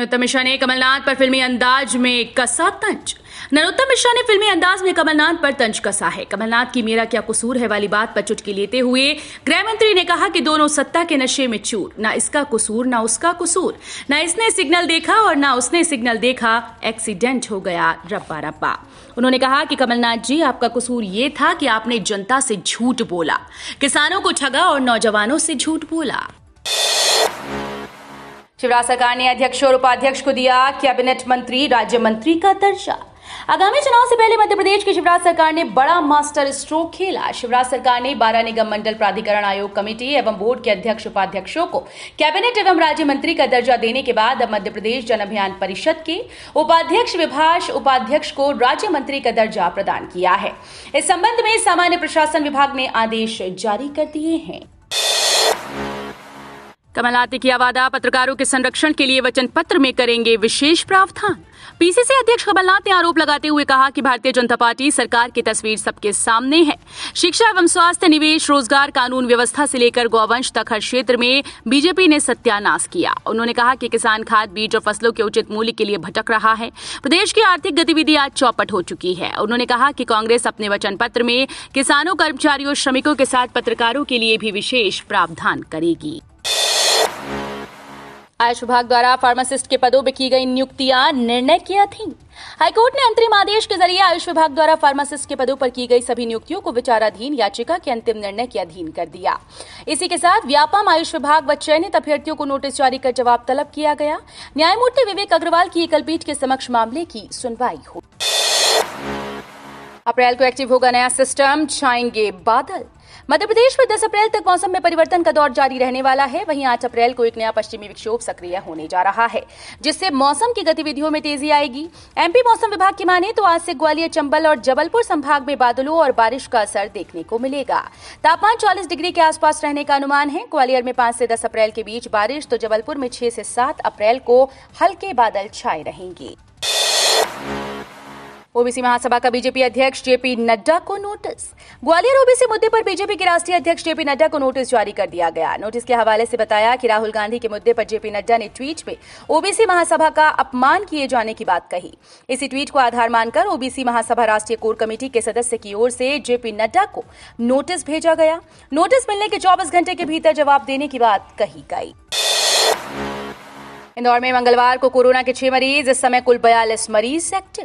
नरोत्तम मिश्रा ने कमलनाथ पर फिल्मी अंदाज में कसा तंज नरोत्तम मिश्रा ने फिल्मी अंदाज में कमलनाथ पर तंज कसा है कमलनाथ की मेरा क्या कसूर है वाली बात पर चुटकी लेते हुए गृह मंत्री ने कहा कि दोनों सत्ता के नशे में चूर ना इसका कसूर ना उसका कसूर ना इसने सिग्नल देखा और ना उसने सिग्नल देखा एक्सीडेंट हो गया रब्बा रब्बा उन्होंने कहा कि कमलनाथ जी आपका कसूर ये था कि आपने जनता से झूठ बोला किसानों को ठगा और नौजवानों से झूठ बोला शिवराज सरकार ने अध्यक्ष और उपाध्यक्ष को दिया कैबिनेट मंत्री राज्य मंत्री का दर्जा आगामी चुनाव से पहले मध्य प्रदेश की शिवराज सरकार ने बड़ा मास्टर स्ट्रोक खेला शिवराज सरकार ने बारह निगम मंडल प्राधिकरण आयोग कमेटी एवं बोर्ड के अध्यक्ष उपाध्यक्षों को कैबिनेट एवं राज्य मंत्री का दर्जा देने के बाद अब मध्य प्रदेश जन अभियान परिषद के उपाध्यक्ष विभाष उपाध्यक्ष को राज्य मंत्री का दर्जा प्रदान किया है इस संबंध में सामान्य प्रशासन विभाग ने आदेश जारी कर दिए हैं कमलाती की आवादा पत्रकारों के संरक्षण के लिए वचन पत्र में करेंगे विशेष प्रावधान पीसीसी अध्यक्ष कमलनाथ ने आरोप लगाते हुए कहा कि भारतीय जनता पार्टी सरकार की तस्वीर सबके सामने है शिक्षा एवं स्वास्थ्य निवेश रोजगार कानून व्यवस्था से लेकर गौवंश तक हर क्षेत्र में बीजेपी ने सत्यानाश किया उन्होंने कहा कि किसान खाद बीज और फसलों के उचित मूल्य के लिए भटक रहा है प्रदेश की आर्थिक गतिविधि आज चौपट हो चुकी है उन्होंने कहा कि कांग्रेस अपने वचन पत्र में किसानों कर्मचारियों श्रमिकों के साथ पत्रकारों के लिए भी विशेष प्रावधान करेगी आयुष विभाग द्वारा फार्मासिस्ट के पदों पर की गई नियुक्तियां निर्णय किया थी हाईकोर्ट ने अंतरिम आदेश के जरिए आयुष विभाग द्वारा फार्मासिस्ट के पदों पर की गई सभी नियुक्तियों को विचाराधीन याचिका के अंतिम निर्णय के अधीन कर दिया इसी के साथ व्यापम आयुष विभाग व चयनित अभ्यर्थियों को नोटिस जारी कर जवाब तलब किया गया न्यायमूर्ति विवेक अग्रवाल की एकल पीठ के समक्ष मामले की सुनवाई हुई अप्रैल को एक्टिव होगा नया सिस्टम छाएंगे बादल मध्य प्रदेश में 10 अप्रैल तक मौसम में परिवर्तन का दौर जारी रहने वाला है वहीं 8 अप्रैल को एक नया पश्चिमी विक्षोभ सक्रिय होने जा रहा है जिससे मौसम की गतिविधियों में तेजी आएगी एमपी मौसम विभाग की माने तो आज से ग्वालियर चंबल और जबलपुर संभाग में बादलों और बारिश का असर देखने को मिलेगा तापमान चालीस डिग्री के आसपास रहने का अनुमान है ग्वालियर में पांच से दस अप्रैल के बीच बारिश तो जबलपुर में छह से सात अप्रैल को हल्के बादल छाए रहेंगे ओबीसी महासभा का बीजेपी अध्यक्ष जेपी नड्डा को नोटिस ग्वालियर ओबीसी मुद्दे पर बीजेपी के राष्ट्रीय अध्यक्ष जेपी नड्डा को नोटिस जारी कर दिया गया नोटिस के हवाले से बताया कि राहुल गांधी के मुद्दे पर जेपी नड्डा ने ट्वीट में ओबीसी महासभा का अपमान किए जाने की बात कही इसी ट्वीट को आधार मानकर ओबीसी महासभा राष्ट्रीय कोर कमेटी के सदस्य की ओर से जेपी नड्डा को नोटिस भेजा गया नोटिस मिलने के चौबीस घंटे के भीतर जवाब देने की बात कही गई इंदौर में मंगलवार को कोरोना के छह मरीज इस समय कुल बयालीस मरीज एक्टिव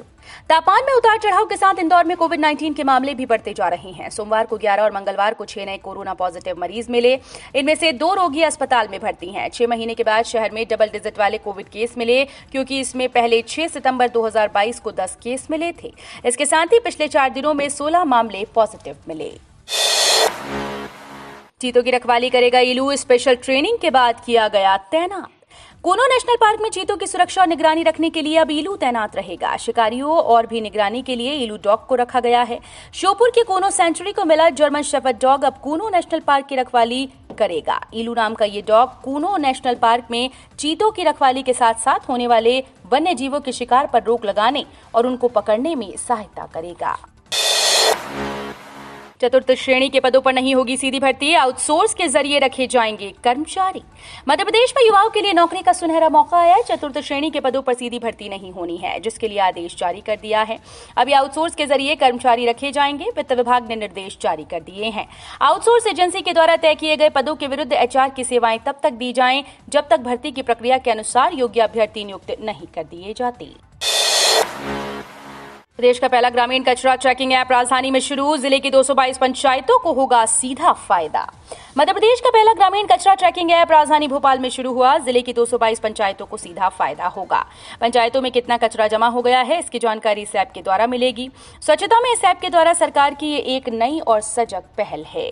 तापमान में उतार चढ़ाव के साथ इंदौर में कोविड 19 के मामले भी बढ़ते जा रहे हैं सोमवार को 11 और मंगलवार को छह नए कोरोना पॉजिटिव मरीज मिले इनमें से दो रोगी अस्पताल में भर्ती हैं छह महीने के बाद शहर में डबल डिजिट वाले कोविड केस मिले क्योंकि इसमें पहले 6 सितंबर 2022 को 10 केस मिले थे इसके साथ ही पिछले चार दिनों में सोलह मामले पॉजिटिव मिले चीतों की रखवाली करेगा इलू स्पेशल ट्रेनिंग के बाद किया गया तैनात कोनो नेशनल पार्क में चीतों की सुरक्षा और निगरानी रखने के लिए अब ईलू तैनात रहेगा शिकारियों और भी निगरानी के लिए ईलू डॉग को रखा गया है श्योपुर के कोनो सेंचुरी को मिला जर्मन शपथ डॉग अब कोनो नेशनल पार्क की रखवाली करेगा इलू नाम का ये डॉग कूनो नेशनल पार्क में चीतों की रखवाली के साथ साथ होने वाले वन्य जीवों के शिकार पर रोक लगाने और उनको पकड़ने में सहायता करेगा चतुर्थ श्रेणी के पदों पर नहीं होगी सीधी भर्ती आउटसोर्स के जरिए रखे जाएंगे कर्मचारी मध्य प्रदेश में युवाओं के लिए नौकरी का सुनहरा मौका आया चतुर्थ श्रेणी के पदों पर सीधी भर्ती नहीं होनी है जिसके लिए आदेश जारी कर दिया है अभी आउटसोर्स के जरिए कर्मचारी रखे जाएंगे वित्त विभाग ने निर्देश जारी कर दिए हैं आउटसोर्स एजेंसी के द्वारा तय किए गए पदों के विरुद्ध एचआर की सेवाएं तब तक दी जाए जब तक भर्ती की प्रक्रिया के अनुसार योग्य अभ्यर्थी नियुक्त नहीं कर दिए जाते प्रदेश का पहला ग्रामीण कचरा ट्रैकिंग ऐप राजधानी में शुरू जिले की 222 पंचायतों को होगा सीधा फायदा मध्य प्रदेश का पहला ग्रामीण कचरा ट्रैकिंग ऐप राजधानी भोपाल में शुरू हुआ जिले की 222 पंचायतों को सीधा फायदा होगा पंचायतों में कितना कचरा जमा हो गया है इसकी जानकारी इस ऐप के द्वारा मिलेगी स्वच्छता में इस ऐप के द्वारा सरकार की ये एक नई और सजग पहल है